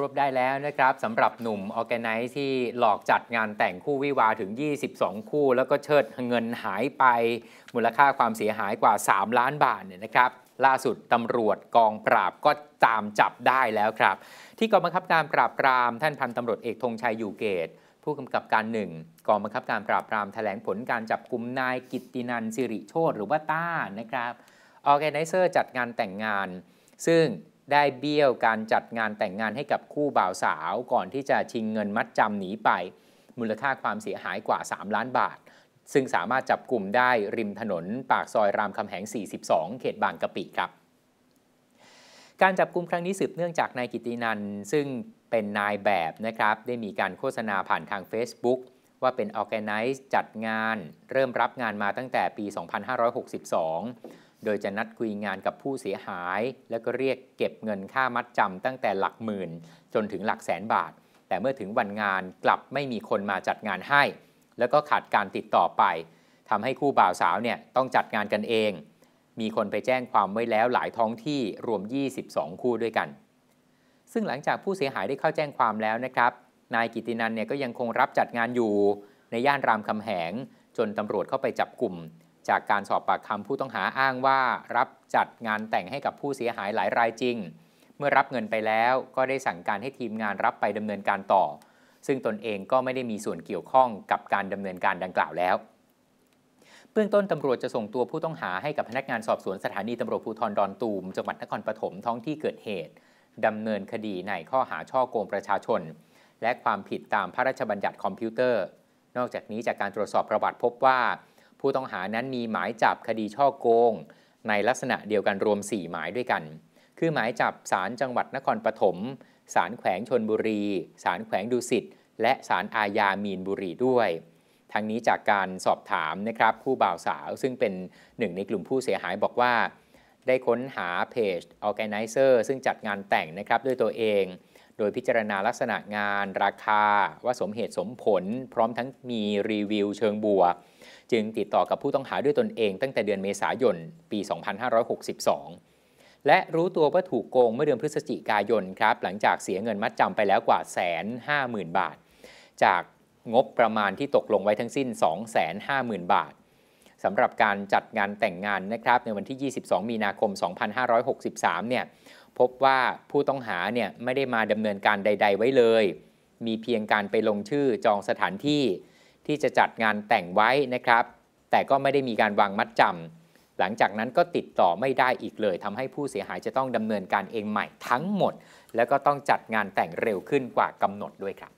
รวบได้แล้วนะครับสำหรับหนุ่มออแกไนซ์ที่หลอกจัดงานแต่งคู่วิวาถึง 22 คู่ แล้วก็เชิดเงินหายไปมูลค่าความเสียหายกว่า 3 ล้านบาทเนี่ยนะครับ ล่าสุดตำรวจกองปราบก็ตามจับได้แล้วครับ ที่กองบังคับการปราบปรามท่านพันตำรวจเอกธงชัยอยู่เกต ผู้กำกับการหนึ่งกองบังคับการปราบปรามแถลงผลการจับกลุ่มนายกิตตินันสิริโชตหรือว่าต้านะครับออแกไนเซอร์จัดงานแต่งงาน ซึ่งได้เบี้ยวการจัดงานแต่งงานให้กับคู่บ่าวสาวก่อนที่จะชิงเงินมัดจำหนีไป มูลค่าความเสียหายกว่า 3 ล้านบาท ซึ่งสามารถจับกลุ่มได้ริมถนนปากซอยรามคำแหง42 เขตบางกะปิครับ การจับกลุ่มครั้งนี้สืบเนื่องจากนายกิตินัน ซึ่งเป็นนายแบบนะครับได้มีการโฆษณาผ่านทาง Facebook ว่าเป็นออแกไนซ์จัดงานเริ่มรับงานมาตั้งแต่ปี 2562โดยจะนัดคุยงานกับผู้เสียหาย แล้วก็เรียกเก็บเงินค่ามัดจำตั้งแต่หลักหมื่นจนถึงหลักแสนบาท แต่เมื่อถึงวันงานกลับไม่มีคนมาจัดงานให้ แล้วก็ขาดการติดต่อไปทำให้คู่บ่าวสาวเนี่ยต้องจัดงานกันเอง มีคนไปแจ้งความไว้แล้วหลายท้องที่รวม 22 คู่ด้วยกัน ซึ่งหลังจากผู้เสียหายได้เข้าแจ้งความแล้วนะครับ นายกิตินันเนี่ยก็ยังคงรับจัดงานอยู่ในย่านรามคำแหงจนตำรวจเข้าไปจับกลุ่มจากการสอบปากคำผู้ต้องหาอ้างว่ารับจัดงานแต่งให้กับผู้เสียหายหลายรายจริง เมื่อรับเงินไปแล้วก็ได้สั่งการให้ทีมงานรับไปดำเนินการต่อ ซึ่งตนเองก็ไม่ได้มีส่วนเกี่ยวข้องกับการดำเนินการดังกล่าวแล้ว เบื้องต้นตำรวจจะส่งตัวผู้ต้องหาให้กับพนักงานสอบสวนสถานีตำรวจภูธรดอนตูม จังหวัดนครปฐมท้องที่เกิดเหตุดำเนินคดีในข้อหาช่อโกงประชาชน และความผิดตามพระราชบัญญัติคอมพิวเตอร์ นอกจากนี้จากการตรวจสอบประวัติพบว่าผู้ต้องหานั้นมีหมายจับคดีช่อโกง ในลักษณะเดียวกันรวม 4 หมายด้วยกัน คือหมายจับศาลจังหวัดนครปฐม ศาลแขวงชนบุรี ศาลแขวงดุสิต และศาลอาญามีนบุรีด้วย ทั้งนี้จากการสอบถามนะครับผู้บ่าวสาวซึ่งเป็นหนึ่งในกลุ่มผู้เสียหายบอกว่า ได้ค้นหาเพจ Organizer ซึ่งจัดงานแต่งนะครับด้วยตัวเองโดยพิจารณาลักษณะงาน ราคา ว่าสมเหตุสมผล พร้อมทั้งมีรีวิวเชิงบวกจึงติดต่อกับผู้ต้องหาด้วยตนเองตั้งแต่เดือนเมษายน ปี 2562 และรู้ตัวว่าถูกโกงเมื่อเดือนพฤศจิกายนครับหลังจากเสียเงินมัดจำไปแล้วกว่าแสนห้าหมื่นบาท จากงบประมาณที่ตกลงไว้ทั้งสิ้น 250,000 บาทสำหรับการจัดงานแต่งงานนะครับในวันที่ 22 มีนาคม 2563 เนี่ยพบว่าผู้ต้องหาเนี่ยไม่ได้มาดำเนินการใด ๆ ไว้เลย มีเพียงการไปลงชื่อจองสถานที่ที่จะจัดงานแต่งไว้นะครับ แต่ก็ไม่ได้มีการวางมัดจำ หลังจากนั้นก็ติดต่อไม่ได้อีกเลยทำให้ผู้เสียหายจะต้องดำเนินการเองใหม่ทั้งหมด แล้วก็ต้องจัดงานแต่งเร็วขึ้นกว่ากำหนดด้วยครับ